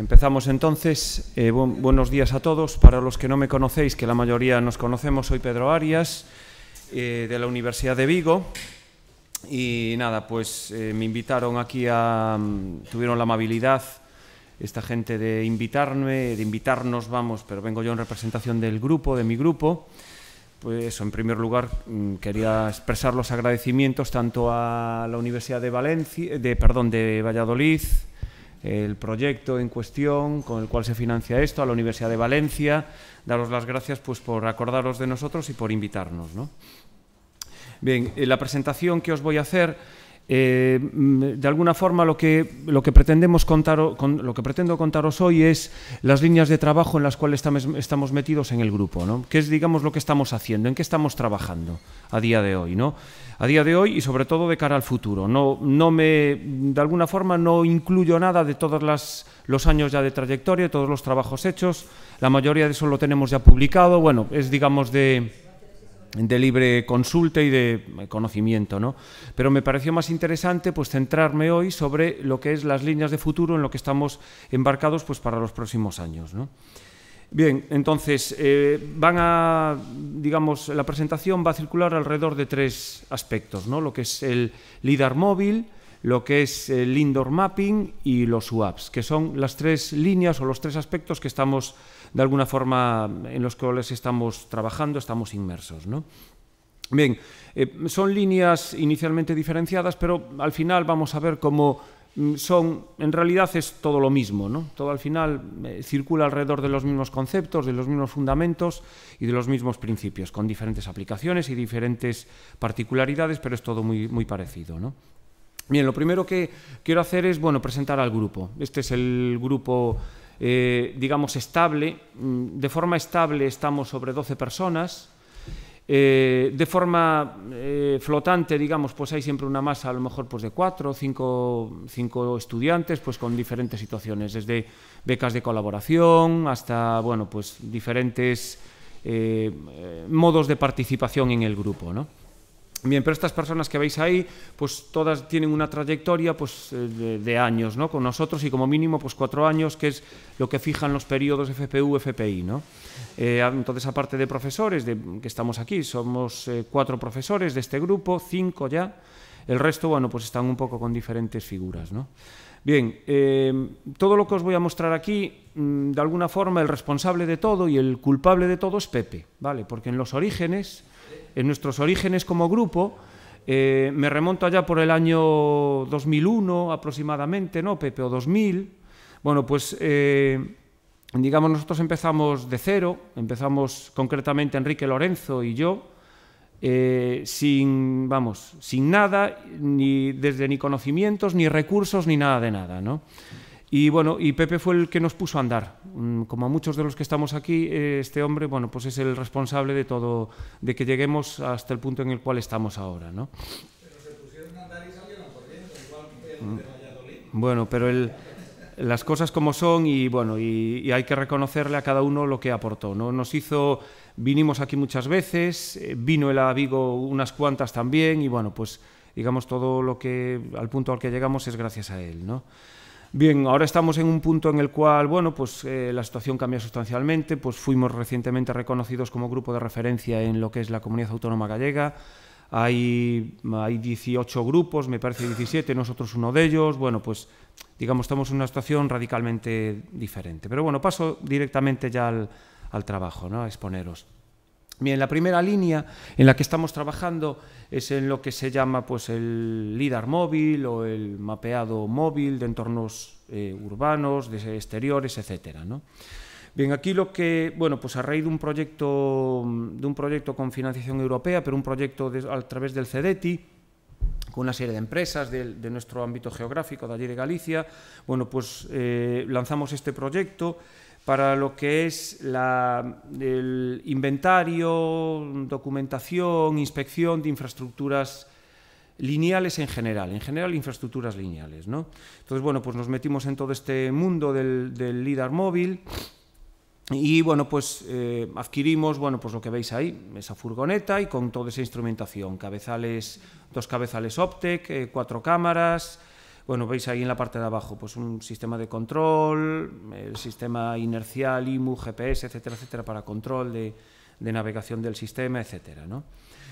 Empezamos entonces. Eh, buenos días a todos. Para los que no me conocéis, que la mayoría nos conocemos, soy Pedro Arias, eh, de la Universidad de Vigo. Y nada, pues eh, me invitaron aquí a... Mm, tuvieron la amabilidad esta gente de invitarme, de invitarnos, vamos, pero vengo yo en representación del grupo, de mi grupo. Pues en primer lugar, mm, quería expresar los agradecimientos tanto a la Universidad de Valencia, de, perdón, de Valladolid, el proyecto en cuestión con el cual se financia esto, a la Universidad de Valencia, daros las gracias pues, por acordaros de nosotros y por invitarnos. Bien, eh, la presentación que os voy a hacer eh, mm, de alguna forma lo que, lo que pretendemos contar, pretendo contaros hoy es las líneas de trabajo en las cuales estamos, metidos en el grupo, ¿no? ¿Qué es, digamos, lo que estamos haciendo? ¿En qué estamos trabajando a día de hoy, ¿no? A día de hoy y sobre todo de cara al futuro. No, no me, de alguna forma no incluyo nada de todos los años ya de trayectoria, todos los trabajos hechos. La mayoría de eso lo tenemos ya publicado. Bueno, es, digamos, de de libre consulta y de conocimiento, ¿no? Pero me pareció más interesante pues centrarme hoy sobre lo que es las líneas de futuro en lo que estamos embarcados pues para los próximos años, Bien, entonces eh, van a, digamos, la presentación va a circular alrededor de tres aspectos, ¿no? Lo que es el LIDAR móvil, lo que es el indoor mapping y los UAPs, que son las tres líneas o los tres aspectos que estamos de alguna forma en los cuales estamos trabajando, estamos inmersos. Bien, eh, son líneas inicialmente diferenciadas, pero al final vamos a ver cómo mm, son, en realidad es todo lo mismo, ¿no? Todo al final eh, circula alrededor de los mismos conceptos, de los mismos fundamentos y de los mismos principios, con diferentes aplicaciones y diferentes particularidades, pero es todo muy, muy parecido, ¿no? Bien, lo primero que quiero hacer es, bueno, presentar al grupo. Este es el grupo eh, digamos, estable. Mm, de forma estable estamos sobre 12 personas. Eh, de forma eh, flotante, digamos, pues hay siempre una masa a lo mejor pues de cuatro o cinco, cinco, estudiantes, pues con diferentes situaciones, desde becas de colaboración hasta, bueno, pues diferentes modos de participación en el grupo, ¿no? Bien, pero estas personas que veis ahí, pues todas tienen una trayectoria pues, eh, de, años ¿no? con nosotros y como mínimo pues, cuatro años, que es lo que fijan los periodos FPU, FPI. ¿no? Eh, ah, entonces, aparte de profesores que estamos aquí, somos eh, cuatro profesores de este grupo, cinco ya. El resto, bueno, pues están un poco con diferentes figuras. ¿no? Bien, todo lo que os voy a mostrar aquí, mm, de alguna forma, el responsable de todo y el culpable de todo es Pepe, ¿vale? Porque en los orígenes en nuestros orígenes como grupo, eh, me remonto allá por el año 2001 aproximadamente, ¿no, Pepe? O 2000. Bueno, pues eh, digamos, nosotros empezamos de cero, empezamos concretamente Enrique Lorenzo y yo, eh, sin, vamos, sin nada, ni, desde ni conocimientos, ni recursos, ni nada de nada, ¿no? Y bueno, y Pepe fue el que nos puso a andar. Mm, como a muchos de los que estamos aquí, eh, este hombre, bueno, pues es el responsable de todo, de que lleguemos hasta el punto en el cual estamos ahora, ¿no? Mm. Bueno, pero las cosas como son y bueno, y, hay que reconocerle a cada uno lo que aportó, ¿no? Nos hizo, vinimos aquí muchas veces, eh, vino el a Vigo unas cuantas también y bueno, pues digamos todo lo que, al punto al que llegamos es gracias a él, ¿no? Bien, ahora estamos en un punto en el cual, bueno, pues eh, la situación cambia sustancialmente, pues fuimos recientemente reconocidos como grupo de referencia en lo que es la comunidad autónoma gallega. Hay, hay 18 grupos, me parece 17, nosotros uno de ellos. Bueno, pues digamos, estamos en una situación radicalmente diferente. Pero bueno, paso directamente ya al, al trabajo, ¿no? a exponeros. Bien, la primera línea en la que estamos trabajando es en lo que se llama pues, el LIDAR móvil o el mapeado móvil de entornos eh, urbanos, de exteriores, etc. Bien, aquí lo que, bueno, pues a raíz de un proyecto, de un proyecto con financiación europea, pero un proyecto a través del CEDETI, con una serie de empresas de, nuestro ámbito geográfico, de allí de Galicia, bueno, pues eh, lanzamos este proyecto para lo que es el inventario, documentación, inspección de infraestructuras lineales en general, en general infraestructuras lineales. ¿no? Entonces, bueno, pues nos metimos en todo este mundo del, del LIDAR móvil y, bueno, pues eh, adquirimos, bueno, pues lo que veis ahí, esa furgoneta y con toda esa instrumentación, cabezales, dos cabezales Optec, eh, cuatro cámaras, bueno, veis ahí en la parte de abajo, pues un sistema de control, el sistema inercial, IMU, GPS, etcétera, etcétera, para control de, navegación del sistema, etcétera. ¿no?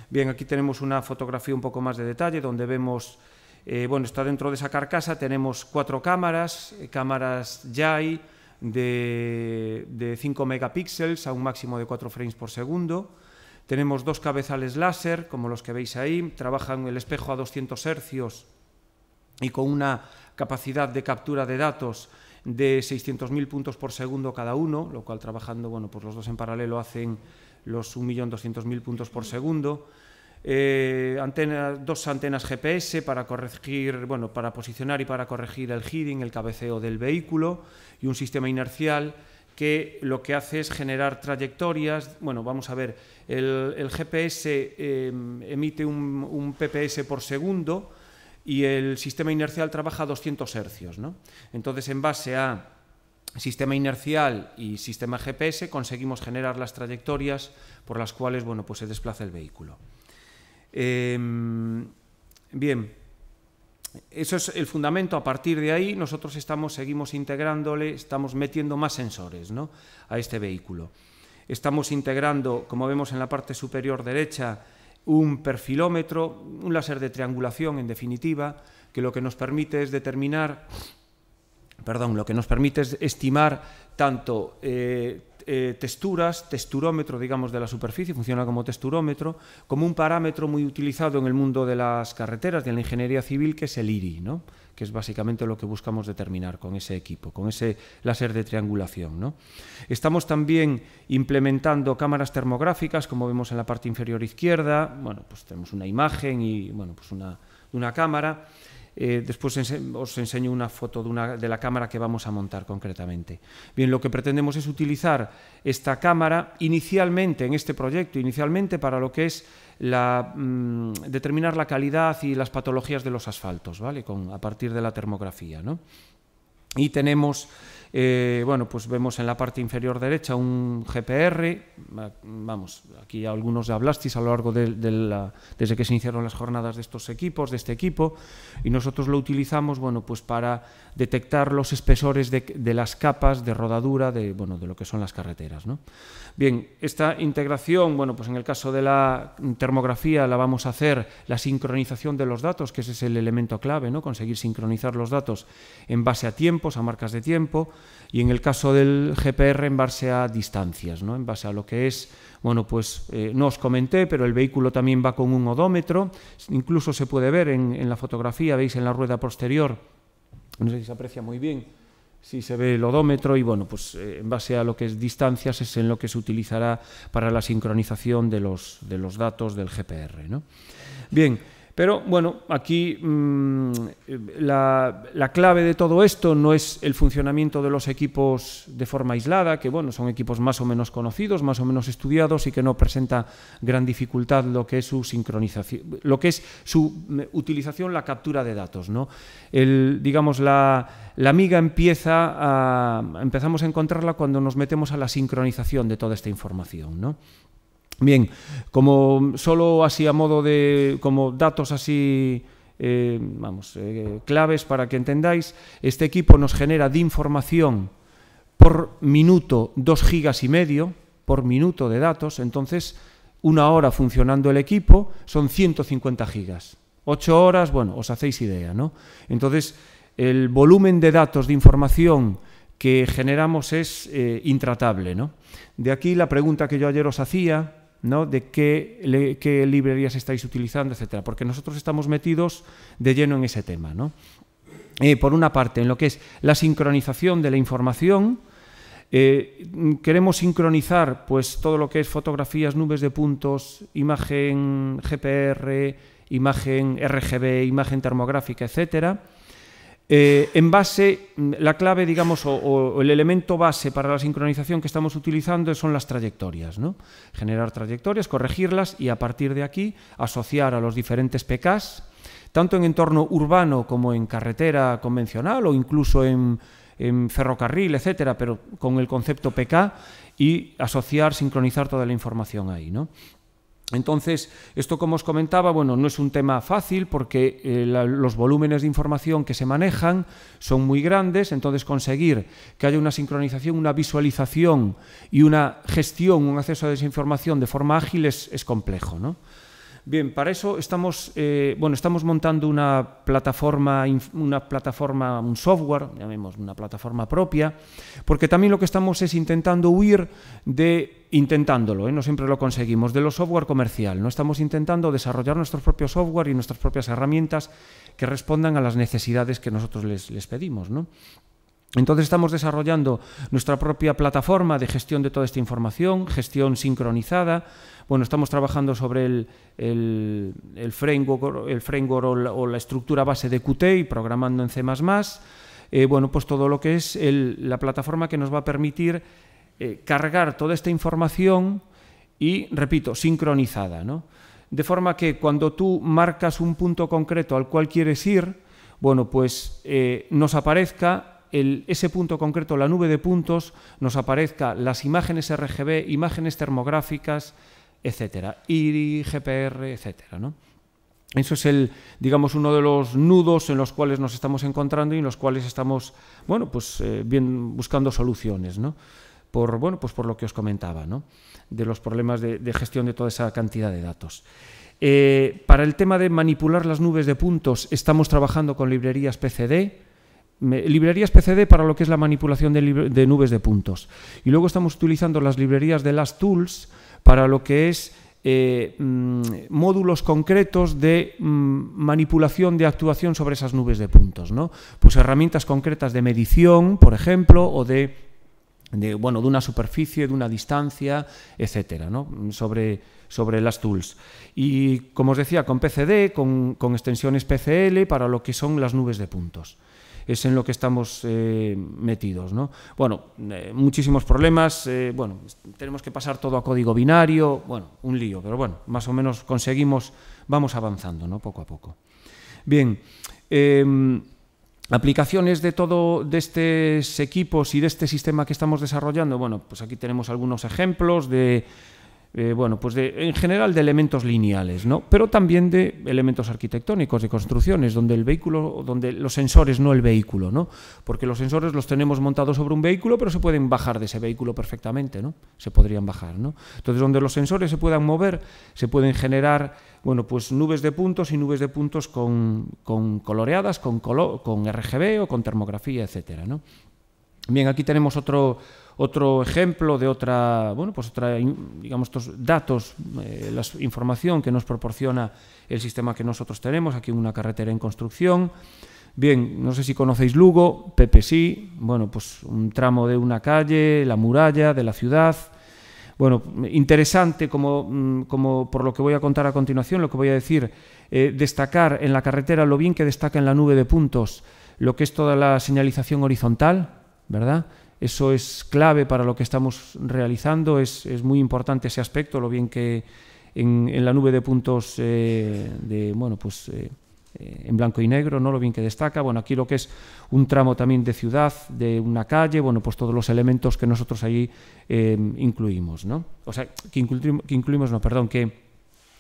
Bien, aquí tenemos una fotografía un poco más de detalle, donde vemos, eh, bueno, está dentro de esa carcasa, tenemos cuatro cámaras, eh, cámaras Jai de, de 5 megapíxeles a un máximo de 4 frames por segundo, tenemos dos cabezales láser, como los que veis ahí, trabajan el espejo a 200 hercios y con una capacidad de captura de datos de 600.000 puntos por segundo cada uno, lo cual trabajando bueno, pues los dos en paralelo hacen los 1.200.000 puntos por segundo. Eh, antenas, dos antenas GPS para corregir, bueno, para posicionar y para corregir el heading, el cabeceo del vehículo y un sistema inercial que lo que hace es generar trayectorias. Bueno, vamos a ver, el, GPS eh, emite un, PPS por segundo, y el sistema inercial trabaja a 200 hercios. ¿no? Entonces, en base a sistema inercial y sistema GPS conseguimos generar las trayectorias por las cuales bueno, pues se desplaza el vehículo. Em, bien, eso es el fundamento. A partir de ahí nosotros estamos, seguimos integrándole, estamos metiendo más sensores a este vehículo. Estamos integrando, como vemos en la parte superior derecha, un perfilómetro, un láser de triangulación en definitiva, que lo que nos permite es determinar, perdón, lo que nos permite es estimar tanto eh, eh, texturas, texturómetro, digamos, de la superficie, funciona como texturómetro, como un parámetro muy utilizado en el mundo de las carreteras, de la ingeniería civil, que es el IRI, ¿no? que es básicamente lo que buscamos determinar con ese equipo, con ese láser de triangulación. ¿no? Estamos también implementando cámaras termográficas, como vemos en la parte inferior izquierda, bueno, pues tenemos una imagen y bueno, pues una, cámara. Eh, después os enseño una foto de, una, de, la cámara que vamos a montar concretamente. Bien, lo que pretendemos es utilizar esta cámara inicialmente en este proyecto, inicialmente para lo que es la, mm, determinar la calidad y las patologías de los asfaltos, ¿vale? Con, a partir de la termografía, ¿no? Y tenemos eh, bueno, pues vemos en la parte inferior derecha un GPR, vamos, aquí algunos de ablastis a lo largo de, desde que se iniciaron las jornadas de estos equipos, de este equipo, y nosotros lo utilizamos, bueno, pues para detectar los espesores de, las capas de rodadura de, bueno, de lo que son las carreteras, ¿no? Bien, esta integración, bueno, pues en el caso de la termografía la vamos a hacer la sincronización de los datos, que ese es el elemento clave, ¿no? Conseguir sincronizar los datos en base a tiempos, a marcas de tiempo, y en el caso del GPR en base a distancias, ¿no? en base a lo que es, bueno, pues eh, no os comenté, pero el vehículo también va con un odómetro, incluso se puede ver en, la fotografía, veis en la rueda posterior, no sé si se aprecia muy bien, si se ve el odómetro y bueno, pues eh, en base a lo que es distancias es en lo que se utilizará para la sincronización de los, de los datos del GPR. Bien, pero bueno, aquí mm, la, clave de todo esto no es el funcionamiento de los equipos de forma aislada, que bueno, son equipos más o menos conocidos, más o menos estudiados y que no presenta gran dificultad lo que es su sincronización, lo que es su mm, utilización, la captura de datos. ¿no? digamos, la, la miga empieza a, empezamos a encontrarla cuando nos metemos a la sincronización de toda esta información. ¿no? Bien, como solo así a modo de, como datos así, eh, vamos, eh, claves para que entendáis, este equipo nos genera de información por minuto dos gigas y medio, por minuto de datos, entonces una hora funcionando el equipo son 150 gigas. Ocho horas, bueno, os hacéis idea, ¿no? Entonces, el volumen de datos, de información que generamos es eh, intratable, ¿no? De aquí la pregunta que yo ayer os hacía, de qué, librerías estáis utilizando, etcétera, porque nosotros estamos metidos de lleno en ese tema. Eh, por una parte, en lo que es la sincronización de la información, eh, queremos sincronizar pues, todo lo que es fotografías, nubes de puntos, imagen GPR, imagen RGB, imagen termográfica, etcétera eh, en base, la clave, digamos, o, el elemento base para la sincronización que estamos utilizando son las trayectorias, ¿no? Generar trayectorias, corregirlas y a partir de aquí asociar a los diferentes PKs, tanto en entorno urbano como en carretera convencional o incluso en, ferrocarril, etcétera, pero con el concepto PK y asociar, sincronizar toda la información ahí, ¿no? Entonces, esto como os comentaba, bueno, no es un tema fácil porque eh, los volúmenes de información que se manejan son muy grandes, entonces conseguir que haya una sincronización, una visualización y una gestión, un acceso a esa información de forma ágil es, es complejo. ¿no? Bien, para eso estamos, eh, bueno, estamos montando una plataforma, una plataforma, un software, llamemos una plataforma propia, porque también lo que estamos es intentando huir de, intentándolo, ¿eh? no siempre lo conseguimos, de lo software comercial. No estamos intentando desarrollar nuestro propio software y nuestras propias herramientas que respondan a las necesidades que nosotros les, les pedimos, ¿no? Entonces estamos desarrollando nuestra propia plataforma de gestión de toda esta información, gestión sincronizada. Bueno, estamos trabajando sobre el, el, el framework, el o, la, estructura base de Qt y programando en C++. Eh, bueno, pues todo lo que es la plataforma que nos va a permitir eh, cargar toda esta información y, repito, sincronizada. ¿no? De forma que cuando tú marcas un punto concreto al cual quieres ir, bueno, pues eh, nos aparezca ese punto concreto, la nube de puntos, nos aparezca las imágenes RGB, imágenes termográficas, etcétera, IRI, GPR, etcétera, Eso es el, digamos, uno de los nudos en los cuales nos estamos encontrando y en los cuales estamos, bueno, pues eh, bien buscando soluciones, Por, bueno, pues por lo que os comentaba, De los problemas de, gestión de toda esa cantidad de datos. Eh, para el tema de manipular las nubes de puntos, estamos trabajando con librerías PCD, librerías PCD para lo que es la manipulación de, nubes de puntos. Y luego estamos utilizando las librerías de las tools para lo que es eh, mm, módulos concretos de mm, manipulación de actuación sobre esas nubes de puntos. Pues herramientas concretas de medición, por ejemplo, o de, una superficie, de una distancia, etcétera, sobre, las tools. Y como os decía, con PCD, con, con extensiones PCL para lo que son las nubes de puntos es en lo que estamos eh, metidos. ¿no? Bueno, eh, muchísimos problemas, eh, bueno, tenemos que pasar todo a código binario, bueno, un lío, pero bueno, más o menos conseguimos, vamos avanzando ¿no? poco a poco. Bien, em, aplicaciones de todo de estos equipos y de este sistema que estamos desarrollando, bueno, pues aquí tenemos algunos ejemplos de eh, bueno, pues en general de elementos lineales, ¿no? pero también de elementos arquitectónicos, de construcciones, donde el vehículo, donde los sensores, no el vehículo, ¿no? porque los sensores los tenemos montados sobre un vehículo, pero se pueden bajar de ese vehículo perfectamente, ¿no? se podrían bajar. ¿no? Entonces, donde los sensores se puedan mover, se pueden generar bueno, pues nubes de puntos y nubes de puntos con, con coloreadas, con, colo con RGB o con termografía, etcétera, ¿no? Bien, aquí tenemos otro, otro ejemplo de otra, bueno, pues otra, digamos, estos datos, eh, la información que nos proporciona el sistema que nosotros tenemos, aquí una carretera en construcción. Bien, no sé si conocéis Lugo, Pepe sí, bueno, pues un tramo de una calle, la muralla de la ciudad. Bueno, interesante como, mm, como por lo que voy a contar a continuación, lo que voy a decir, eh, destacar en la carretera lo bien que destaca en la nube de puntos lo que es toda la señalización horizontal, ¿verdad? Eso es clave para lo que estamos realizando, es, muy importante ese aspecto, lo bien que en, la nube de puntos eh, de, bueno, pues, eh, eh, en blanco y negro, ¿no? lo bien que destaca, bueno, aquí lo que es un tramo también de ciudad, de una calle, bueno, pues todos los elementos que nosotros ahí incluimos, ¿no? O sea, que incluimos, no, perdón, que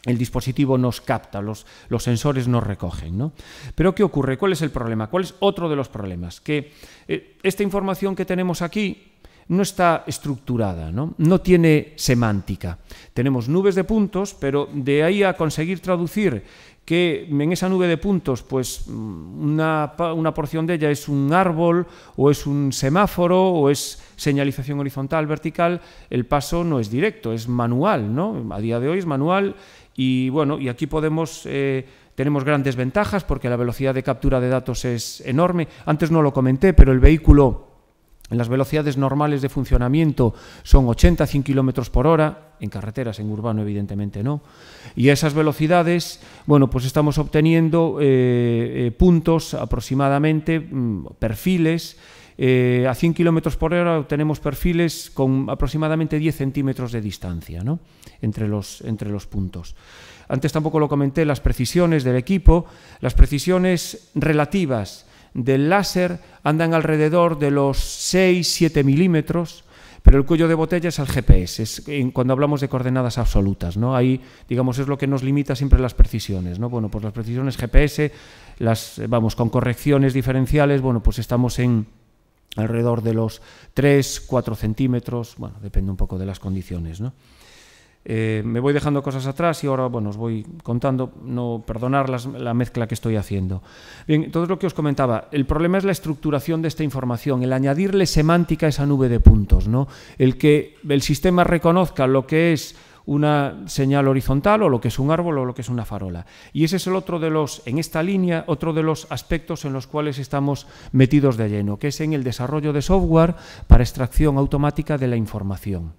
el dispositivo nos capta, los, sensores nos recogen. ¿no? Pero ¿qué ocurre? ¿Cuál es el problema? ¿Cuál es otro de los problemas? Que eh, esta información que tenemos aquí no está estructurada, ¿no? ¿no? tiene semántica. Tenemos nubes de puntos, pero de ahí a conseguir traducir que en esa nube de puntos, pues mm, una, porción de ella es un árbol o es un semáforo o es señalización horizontal, vertical, el paso no es directo, es manual, ¿no? A día de hoy es manual y bueno, y aquí podemos, eh, tenemos grandes ventajas porque la velocidad de captura de datos es enorme. Antes no lo comenté, pero el vehículo en las velocidades normales de funcionamiento son 80-100 km por hora, en carreteras, en urbano evidentemente no. Y a esas velocidades, bueno, pues estamos obteniendo eh, eh, puntos aproximadamente, mm, perfiles eh, a 100 kilómetros por hora tenemos perfiles con aproximadamente 10 centímetros de distancia ¿no? entre, los, entre los puntos. Antes tampoco lo comenté, las precisiones del equipo, las precisiones relativas del láser andan alrededor de los 6-7 milímetros, pero el cuello de botella es al GPS, es cuando hablamos de coordenadas absolutas, ¿no? Ahí, digamos, es lo que nos limita siempre las precisiones, ¿no? Bueno, pues las precisiones GPS, las, vamos, con correcciones diferenciales, bueno, pues estamos en, alrededor de los 3, 4 centímetros, bueno, depende un poco de las condiciones, ¿no? Eh, me voy dejando cosas atrás y ahora bueno, os voy contando, no perdonar la mezcla que estoy haciendo. Bien, todo lo que os comentaba, el problema es la estructuración de esta información, el añadirle semántica a esa nube de puntos, ¿no? el que el sistema reconozca lo que es una señal horizontal o lo que es un árbol o lo que es una farola. Y ese es el otro de los, en esta línea, otro de los aspectos en los cuales estamos metidos de lleno, que es en el desarrollo de software para extracción automática de la información.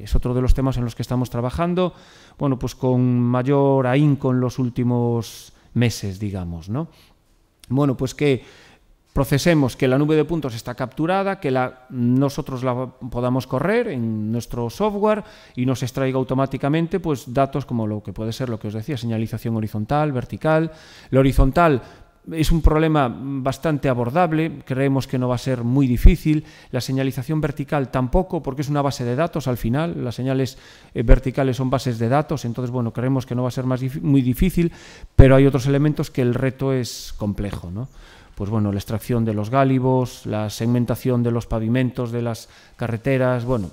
es otro de los temas en los que estamos trabajando, bueno, pues con mayor ahínco en los últimos meses, digamos, ¿no? Bueno, pues que procesemos que la nube de puntos está capturada, que la, nosotros la podamos correr en nuestro software y nos extraiga automáticamente pues, datos como lo que puede ser lo que os decía, señalización horizontal, vertical. La horizontal es un problema bastante abordable, creemos que no va a ser muy difícil. La señalización vertical tampoco, porque es una base de datos al final, las señales eh, verticales son bases de datos, entonces, bueno, creemos que no va a ser más muy difícil, pero hay otros elementos que el reto es complejo, ¿no? pues bueno, la extracción de los gálibos, la segmentación de los pavimentos de las carreteras, bueno,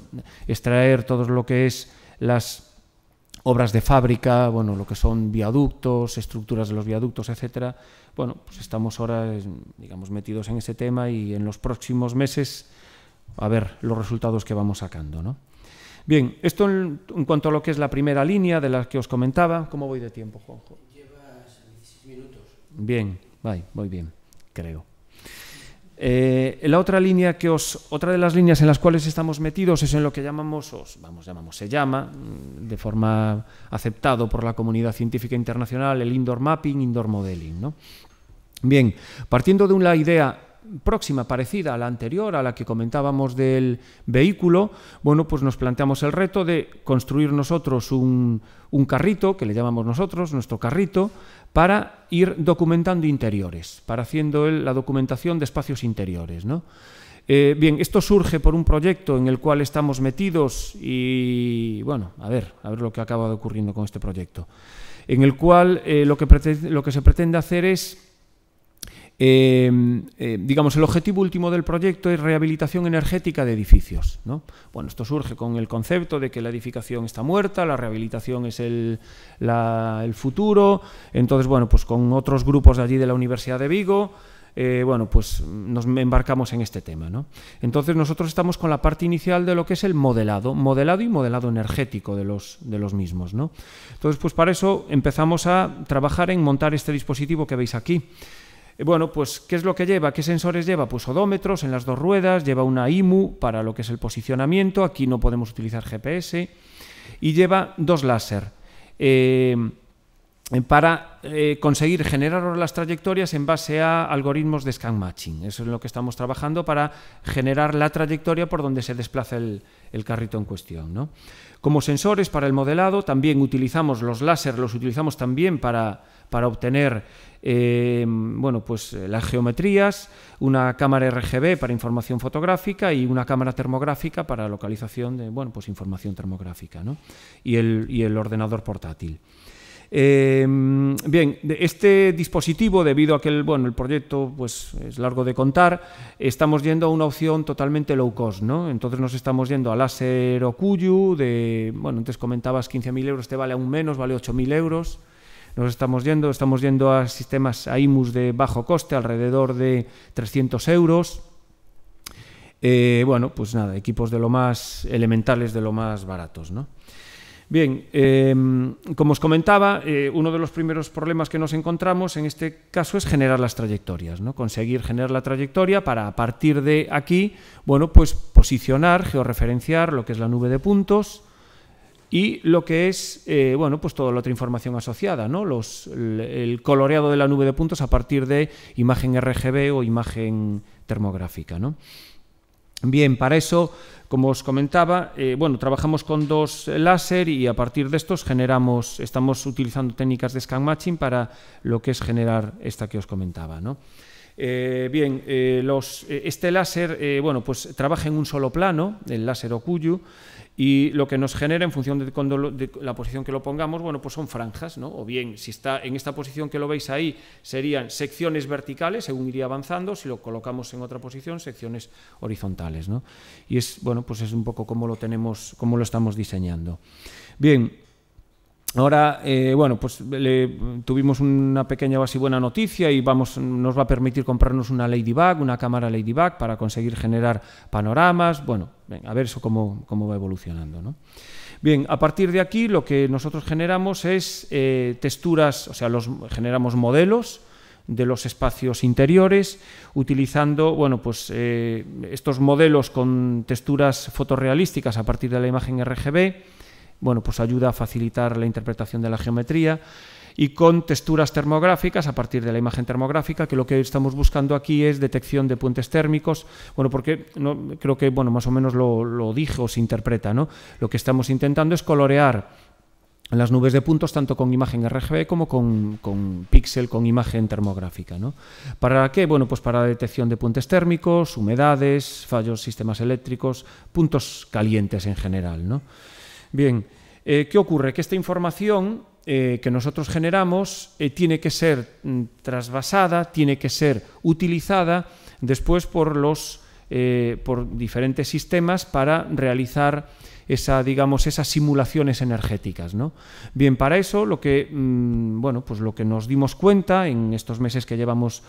extraer todo lo que es las obras de fábrica, bueno, lo que son viaductos, estructuras de los viaductos, etcétera. Bueno, pues estamos ahora, digamos, metidos en ese tema y en los próximos meses a ver los resultados que vamos sacando, ¿no? Bien, esto en, cuanto a lo que es la primera línea de la que os comentaba. ¿Cómo voy de tiempo, Juanjo? Llevas 16 minutos. Bien, va, muy bien creo. Eh, la otra línea que os, otra de las líneas en las cuales estamos metidos es en lo que llamamos, os, vamos, llamamos, se llama, mm, de forma aceptado por la comunidad científica internacional, el indoor mapping, indoor modeling. ¿no? Bien, partiendo de una idea próxima, parecida a la anterior, a la que comentábamos del vehículo, bueno, pues nos planteamos el reto de construir nosotros un, carrito, que le llamamos nosotros, nuestro carrito, para ir documentando interiores, para haciendo la documentación de espacios interiores, ¿no? Eh, bien, esto surge por un proyecto en el cual estamos metidos y, bueno, a ver, a ver lo que ha acabado ocurriendo con este proyecto, en el cual eh, lo, que lo que se pretende hacer es Em, eh, digamos, el objetivo último del proyecto es rehabilitación energética de edificios. ¿no? Bueno, esto surge con el concepto de que la edificación está muerta, la rehabilitación es el, futuro. Entonces, bueno, pues con otros grupos de allí de la Universidad de Vigo, eh, bueno, pues nos embarcamos en este tema. Entonces nosotros estamos con la parte inicial de lo que es el modelado, modelado y modelado energético de los, de los mismos. Entonces, pues para eso empezamos a trabajar en montar este dispositivo que veis aquí. Eh, bueno, pues ¿qué es lo que lleva? ¿Qué sensores lleva? Pues odómetros en las dos ruedas, lleva una IMU para lo que es el posicionamiento, aquí no podemos utilizar GPS, y lleva dos láser. Eh, para eh, conseguir generar las trayectorias en base a algoritmos de scan matching. Eso es lo que estamos trabajando para generar la trayectoria por donde se desplaza el, carrito en cuestión. Como sensores para el modelado, también utilizamos los láser, los utilizamos también para, para obtener eh, bueno, pues, eh, las geometrías, una cámara RGB para información fotográfica y una cámara termográfica para localización de bueno, pues, información termográfica y, el, ordenador portátil. Em, bien, este dispositivo, debido a que el, bueno, el proyecto pues, es largo de contar, estamos yendo a una opción totalmente low cost, ¿no? Entonces nos estamos yendo a láser Okuyu, de, bueno, antes comentabas 15.000 euros, te este vale aún menos, vale 8.000 euros nos estamos yendo, estamos yendo a sistemas a IMUS de bajo coste, alrededor de 300 euros. Eh, bueno, pues nada, equipos de lo más elementales, de lo más baratos, Bien, em, como os comentaba, eh, uno de los primeros problemas que nos encontramos en este caso es generar las trayectorias, ¿no? conseguir generar la trayectoria para a partir de aquí, bueno, pues posicionar, georreferenciar lo que es la nube de puntos, y lo que es eh, bueno pues toda la otra información asociada no los el, coloreado de la nube de puntos a partir de imagen RGB o imagen termográfica no bien para eso como os comentaba eh, bueno trabajamos con dos láser y a partir de estos generamos estamos utilizando técnicas de scan matching para lo que es generar esta que os comentaba no eh, bien, eh, eh, este láser bueno, pues, trabaja en un solo plano, el láser Ocuyu, y lo que nos genera en función de, la posición que lo pongamos, bueno, pues son franjas, ¿no? O bien, si está en esta posición que lo veis ahí, serían secciones verticales, según iría avanzando, si lo colocamos en otra posición, secciones horizontales, ¿no? Y es, bueno, pues es un poco como lo tenemos, como lo estamos diseñando. Bien, Ahora, eh, bueno, pues tuvimos una pequeña base buena noticia y vamos, nos va a permitir comprarnos una Ladybug, una cámara Ladybug para conseguir generar panoramas. Bueno, a ver eso cómo, va evolucionando. Bien, a partir de aquí lo que nosotros generamos es eh, texturas, o sea, los, generamos modelos de los espacios interiores, utilizando bueno, pues, eh, estos modelos con texturas fotorrealísticas a partir de la imagen RGB bueno, pues ayuda a facilitar la interpretación de la geometría y con texturas termográficas a partir de la imagen termográfica, que lo que estamos buscando aquí es detección de puentes térmicos, bueno, porque creo que bueno, más o menos lo, dije o se interpreta, ¿no? Lo que estamos intentando es colorear las nubes de puntos tanto con imagen RGB como con, con píxel, con imagen termográfica. ¿no? ¿Para qué? Bueno, pues para detección de puentes térmicos, humedades, fallos sistemas eléctricos, puntos calientes en general. ¿no? Bien, eh, ¿qué ocurre? Que esta información eh, que nosotros generamos eh, tiene que ser mm, trasvasada, tiene que ser utilizada después por los por diferentes sistemas para realizar esa, digamos, esas simulaciones energéticas. ¿no? Bien, para eso lo que, mm, bueno, pues lo que nos dimos cuenta en estos meses que llevamos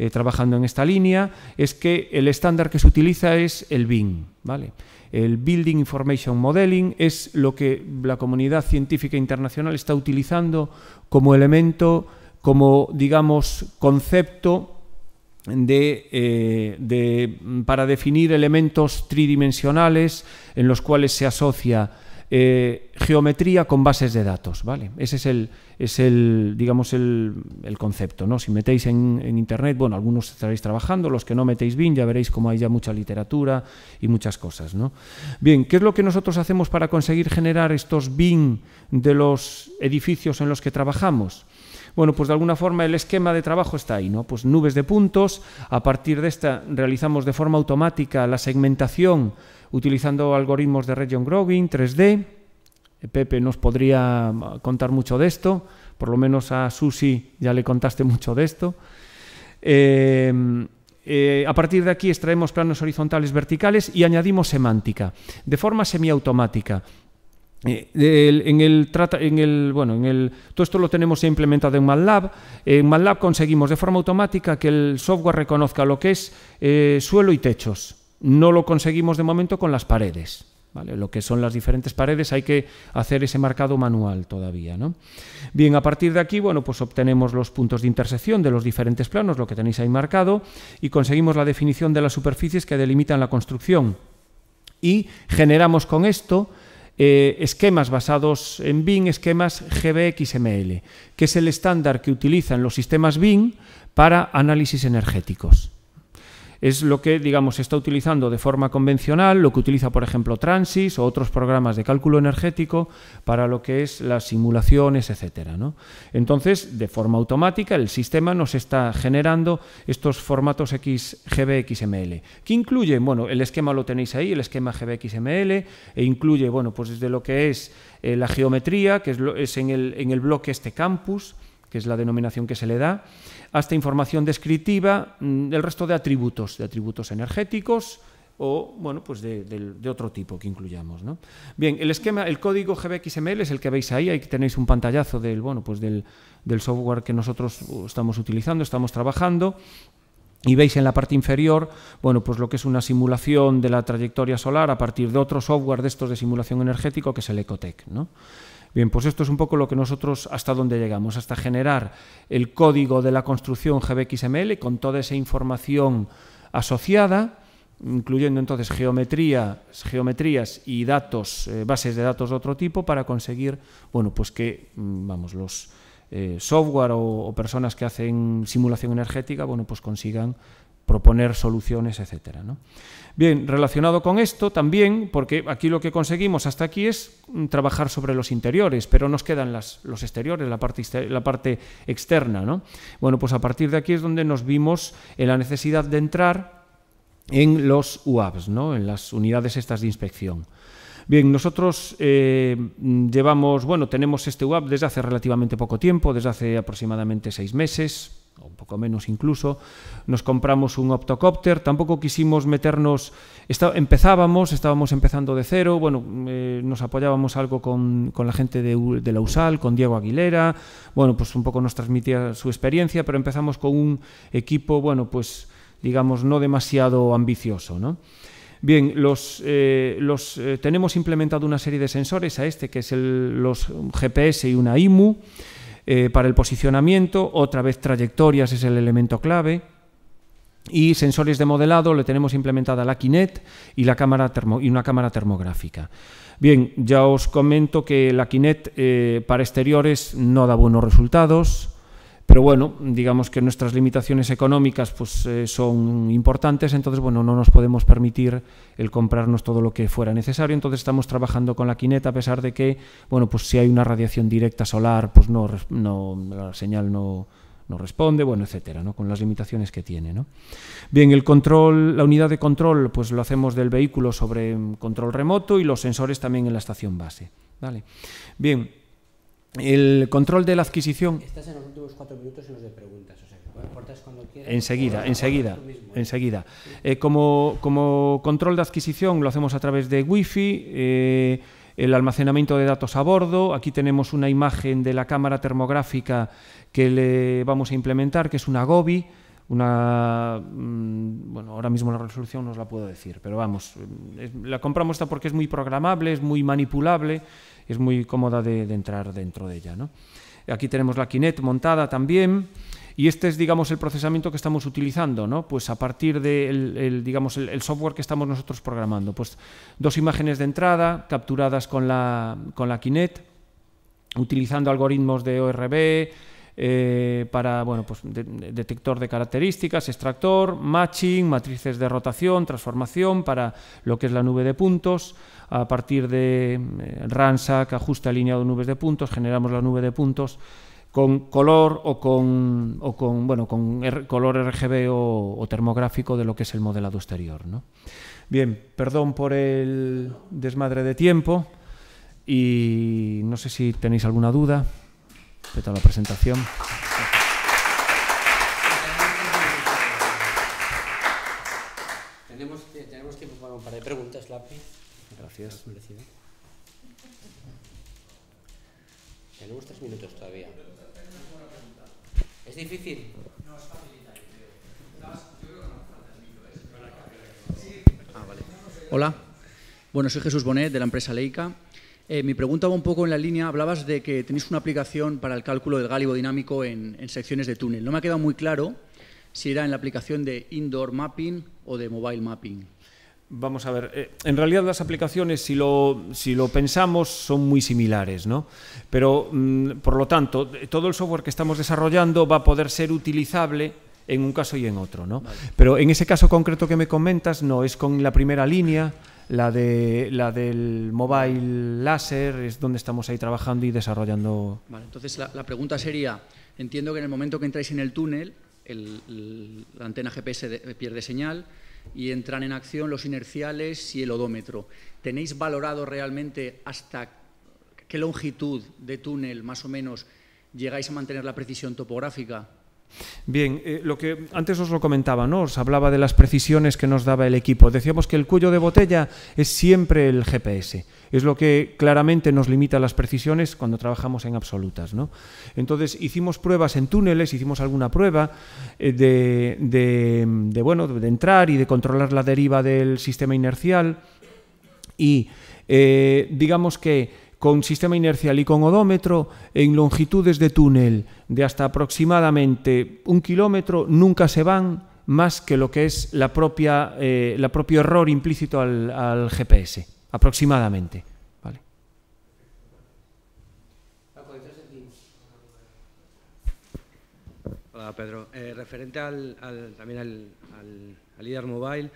eh, trabajando en esta línea, es que el estándar que se utiliza es el BIM, ¿vale? El Building Information Modeling es lo que la comunidad científica internacional está utilizando como elemento, como, digamos, concepto de, eh, para definir elementos tridimensionales en los cuales se asocia eh, geometría con bases de datos, ¿vale? Ese es el, es el digamos, el, concepto, ¿no? Si metéis en, Internet, bueno, algunos estaréis trabajando, los que no metéis bien ya veréis cómo hay ya mucha literatura y muchas cosas, ¿no? Bien, ¿qué es lo que nosotros hacemos para conseguir generar estos BIM de los edificios en los que trabajamos? Bueno, pues de alguna forma el esquema de trabajo está ahí, ¿no? Pues nubes de puntos, a partir de esta realizamos de forma automática la segmentación utilizando algoritmos de Region Growing 3D. Pepe nos podría ah, contar mucho de esto, por lo menos a Susi ya le contaste mucho de esto. Em, eh, a partir de aquí extraemos planos horizontales, verticales y añadimos semántica de forma semiautomática. Eh, el, en, el, en el bueno en el todo esto lo tenemos implementado en MATLAB en MATLAB conseguimos de forma automática que el software reconozca lo que es eh, suelo y techos no lo conseguimos de momento con las paredes ¿vale? lo que son las diferentes paredes hay que hacer ese marcado manual todavía bien a partir de aquí bueno pues obtenemos los puntos de intersección de los diferentes planos lo que tenéis ahí marcado y conseguimos la definición de las superficies que delimitan la construcción y generamos con esto eh, esquemas basados en BIM, esquemas GBXML, que es el estándar que utilizan los sistemas BIM para análisis energéticos. es lo que, digamos, se está utilizando de forma convencional, lo que utiliza, por ejemplo, Transis o otros programas de cálculo energético para lo que es las simulaciones, etcétera. Entonces, de forma automática, el sistema nos está generando estos formatos xgbxml ¿Qué que incluye, bueno, el esquema lo tenéis ahí, el esquema GBXML, e incluye, bueno, pues desde lo que es eh, la geometría, que es, en, el, en el bloque este campus, que es la denominación que se le da, hasta información descriptiva del mm, resto de atributos, de atributos energéticos o bueno, pues de, otro tipo que incluyamos. ¿no? Bien, el esquema, el código GBXML es el que veis ahí, ahí tenéis un pantallazo del, bueno, pues del, software que nosotros estamos utilizando, estamos trabajando. Y veis en la parte inferior, bueno, pues lo que es una simulación de la trayectoria solar a partir de otro software de estos de simulación energético que es el Ecotec, ¿no? Bien, pues esto es un poco lo que nosotros hasta dónde llegamos, hasta generar el código de la construcción GBXML con toda esa información asociada, incluyendo entonces geometría, geometrías y datos, eh, bases de datos de otro tipo para conseguir, bueno, pues que, mm, vamos, los eh, software o, o, personas que hacen simulación energética, bueno, pues consigan proponer soluciones, etcétera. Bien, relacionado con esto también, porque aquí lo que conseguimos hasta aquí es mm, trabajar sobre los interiores, pero nos quedan los exteriores, la parte, externa. Bueno, pues a partir de aquí es donde nos vimos en la necesidad de entrar en los UABs, ¿no? en las unidades estas de inspección. Bien, nosotros eh, llevamos, bueno, tenemos este UAB desde hace relativamente poco tiempo, desde hace aproximadamente seis meses, un poco menos incluso, nos compramos un optocópter, tampoco quisimos meternos, empezábamos, estábamos empezando de cero, bueno, eh, nos apoyábamos algo con, la gente de, la USAL, con Diego Aguilera, bueno, pues un poco nos transmitía su experiencia, pero empezamos con un equipo, bueno, pues digamos, no demasiado ambicioso, ¿no? Bien, los, eh, los eh, tenemos implementado una serie de sensores a este, que es el, los GPS y una IMU, eh, para el posicionamiento, otra vez trayectorias es el elemento clave. Y sensores de modelado, le tenemos implementada la Kinet y, la cámara y una cámara termográfica. Bien, ya os comento que la Kinet eh, para exteriores no da buenos resultados. Pero bueno, digamos que nuestras limitaciones económicas pues, eh, son importantes, entonces bueno, no nos podemos permitir el comprarnos todo lo que fuera necesario, entonces estamos trabajando con la quineta a pesar de que, bueno, pues si hay una radiación directa solar, pues no, no la señal no, responde, bueno, etcétera, ¿no? con las limitaciones que tiene. ¿no? Bien, el control, la unidad de control, pues lo hacemos del vehículo sobre control remoto y los sensores también en la estación base. ¿vale? Bien, el control de la adquisición. Estás en los últimos cuatro minutos y los de preguntas, o sea, cuando quieras. Enseguida, enseguida, enseguida. Eh, como, control de adquisición lo hacemos a través de Wi-Fi. Eh, el almacenamiento de datos a bordo. Aquí tenemos una imagen de la cámara termográfica que le vamos a implementar, que es una GOBI. Una, mm, bueno, ahora mismo la resolución no os la puedo decir, pero vamos, mm, la compramos esta porque es muy programable, es muy manipulable es muy cómoda de, entrar dentro de ella. ¿no? Aquí tenemos la Kinet montada también. Y este es, digamos, el procesamiento que estamos utilizando, ¿no? Pues a partir del de digamos, el, software que estamos nosotros programando. Pues dos imágenes de entrada capturadas con la, con la Kinet, utilizando algoritmos de ORB, eh, para, bueno, pues detector de características, extractor, matching, matrices de rotación, transformación para lo que es la nube de puntos a partir de eh, RANSAC, ajusta alineado nubes de puntos, generamos la nube de puntos con color o con, o con bueno, con color RGB o, termográfico de lo que es el modelado exterior. ¿no? Bien, perdón por el desmadre de tiempo y no sé si tenéis alguna duda respecto a la presentación. ¿eh? Tenemos tres minutos todavía. ¿Es difícil? ¿eh? Ah, Hola. Bueno, soy Jesús Bonet de la empresa Leica. Eh, mi pregunta va un poco en la línea. Hablabas de que tenéis una aplicación para el cálculo del gálibo dinámico en secciones de túnel. No me ha quedado muy claro si era en la aplicación de indoor mapping o de mobile mapping. Vamos a ver, eh, en realidad las aplicaciones, si lo, si lo pensamos, son muy similares, ¿no? Pero, mm, por lo tanto, eh, todo el software que estamos desarrollando va a poder ser utilizable en un caso y en otro, ¿no? Pero en ese caso concreto que me comentas, no, es con la primera línea, la, de, la del mobile láser, es donde estamos ahí trabajando y desarrollando. Vale, entonces la, la pregunta sería, entiendo que en el momento que entráis en el túnel, la antena GPS pierde señal, y entran en acción los inerciales y el odómetro. ¿Tenéis valorado realmente hasta qué longitud de túnel más o menos llegáis a mantener la precisión topográfica? Bien, eh, lo que antes os lo comentaba, ¿no? Os hablaba de las precisiones que nos daba el equipo. Decíamos que el cuello de botella es siempre el GPS. Es lo que claramente nos limita las precisiones cuando trabajamos en absolutas, ¿no? Entonces hicimos pruebas en túneles, hicimos alguna prueba eh, de, bueno, de entrar y de controlar la deriva del sistema inercial y eh, digamos que con sistema inercial y con odómetro en longitudes de túnel de hasta aproximadamente un kilómetro nunca se van más que lo que es la propia, el eh, propio error implícito al, GPS, aproximadamente. ¿vale? Hola Pedro, eh, referente al, también al, al, al IDAR Mobile,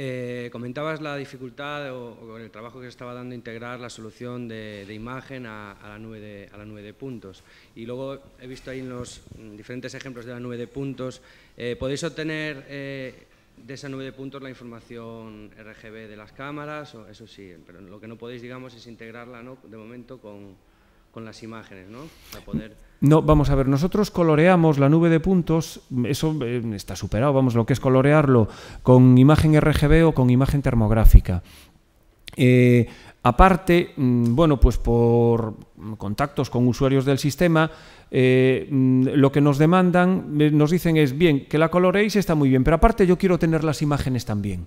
eh, comentabas la dificultad o, el trabajo que se estaba dando integrar la solución de, imagen a, la nube de, a la nube de puntos. Y luego he visto ahí en los diferentes ejemplos de la nube de puntos, eh, podéis obtener eh, de esa nube de puntos la información RGB de las cámaras, eso sí, pero lo que no podéis, digamos, es integrarla de momento con, con las imágenes, ¿no? No, vamos a ver, nosotros coloreamos la nube de puntos, eso eh, está superado, vamos, lo que es colorearlo con imagen RGB o con imagen termográfica. Eh, aparte, mm, bueno, pues por contactos con usuarios del sistema, eh, mm, lo que nos demandan, nos dicen es, bien, que la coloreéis está muy bien, pero aparte yo quiero tener las imágenes también,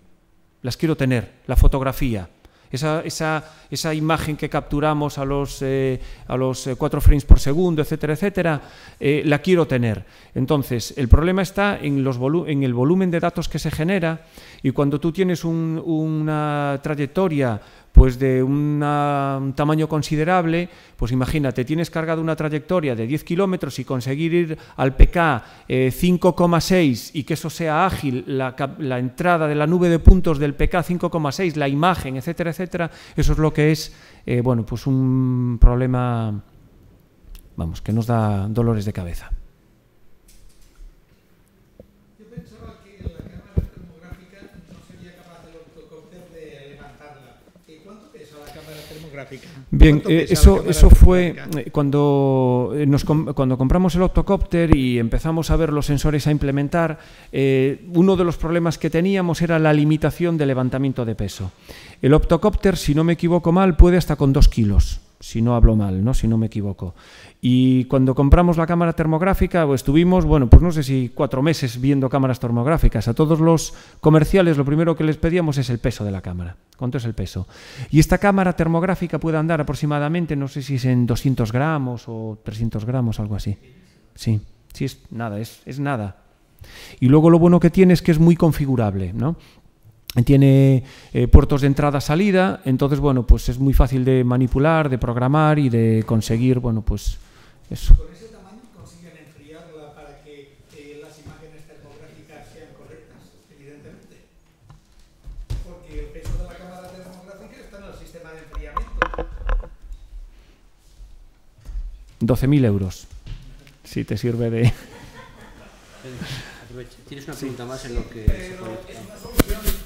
las quiero tener, la fotografía esa, esa, esa imagen que capturamos a los, eh, a los 4 eh, frames por segundo, etcétera, etcétera, eh, la quiero tener. Entonces, el problema está en, los en el volumen de datos que se genera y cuando tú tienes una trayectoria pues de un tamaño considerable, pues imagínate, tienes cargado una trayectoria de 10 kilómetros y conseguir ir al PK 5,6 eh, y que eso sea ágil, la, entrada de la nube de puntos del PK 5,6, la imagen, etcétera, etcétera, eso es lo que es, eh, bueno, pues un problema, vamos, que nos da dolores de cabeza. Bien, eh, eso, eso fue eh, cuando, eh, cuando compramos el octocopter y empezamos a ver los sensores a implementar, uno de los problemas que teníamos era la limitación de levantamiento de peso. El optocóptero, si no me equivoco mal, puede hasta con dos kilos si no hablo mal, ¿no? si no me equivoco. Y cuando compramos la cámara termográfica, pues, estuvimos, bueno, pues no sé si cuatro meses viendo cámaras termográficas. A todos los comerciales lo primero que les pedíamos es el peso de la cámara. ¿Cuánto es el peso? Y esta cámara termográfica puede andar aproximadamente, no sé si es en 200 gramos o 300 gramos, algo así. Sí, sí, es nada, es, es nada. Y luego lo bueno que tiene es que es muy configurable, ¿no? tiene eh, puertos de entrada-salida, entonces bueno, pues es muy fácil de manipular, de programar y de conseguir, bueno, pues eso. ¿Con ese tamaño consiguen enfriarla para que eh, las imágenes termográficas sean correctas? Evidentemente. Porque el peso de la cámara termográfica está en el sistema de enfriamiento. 12.000 euros, si te sirve de... Tienes una pregunta más en lo que... Pero se puede... es una solución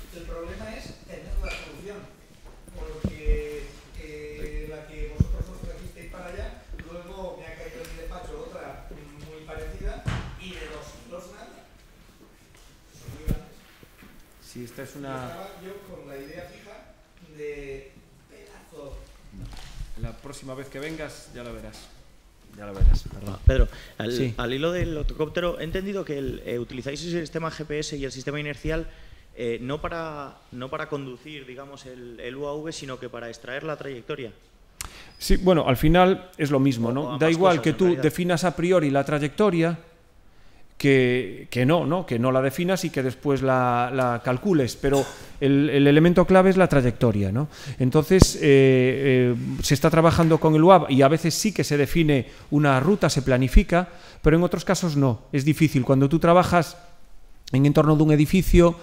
la próxima vez que vengas ya la verás. Ya lo verás, ah, Pedro, al, hilo del autocóptero, he entendido que eh, utilizáis el sistema GPS y el sistema inercial eh, no, para, no para conducir, digamos, el, UAV, sino que para extraer la trayectoria. Sí, bueno, al final es lo mismo, ¿no? Da igual que tú definas a priori la trayectoria, que, no, no, que no la definas y que después la, calcules, pero el, elemento clave es la trayectoria. Entonces, eh, eh, se está trabajando con el UAB y a veces sí que se define una ruta, se planifica, pero en otros casos no, es difícil. Cuando tú trabajas en entorno de un edificio,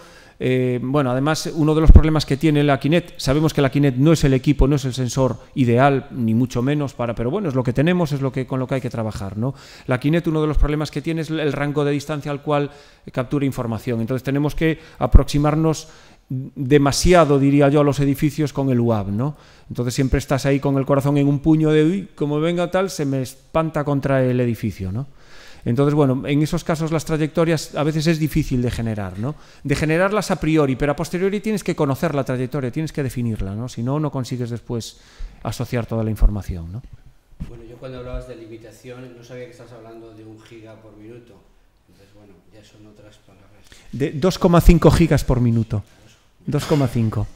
eh, bueno, además, uno de los problemas que tiene la Kinect, sabemos que la Kinect no es el equipo, no es el sensor ideal, ni mucho menos para, pero bueno, es lo que tenemos, es lo que con lo que hay que trabajar, ¿no? La Kinect, uno de los problemas que tiene es el rango de distancia al cual captura información. Entonces tenemos que aproximarnos demasiado, diría yo, a los edificios con el UAB, ¿no? Entonces siempre estás ahí con el corazón en un puño de, uy, como venga tal, se me espanta contra el edificio, ¿no? Entonces, bueno, en esos casos las trayectorias a veces es difícil de generar, ¿no? De generarlas a priori, pero a posteriori tienes que conocer la trayectoria, tienes que definirla, ¿no? Si no, no consigues después asociar toda la información, ¿no? Bueno, yo cuando hablabas de limitación no sabía que estás hablando de un giga por minuto. Entonces, bueno, ya son otras palabras. De 2,5 gigas por minuto. 2,5.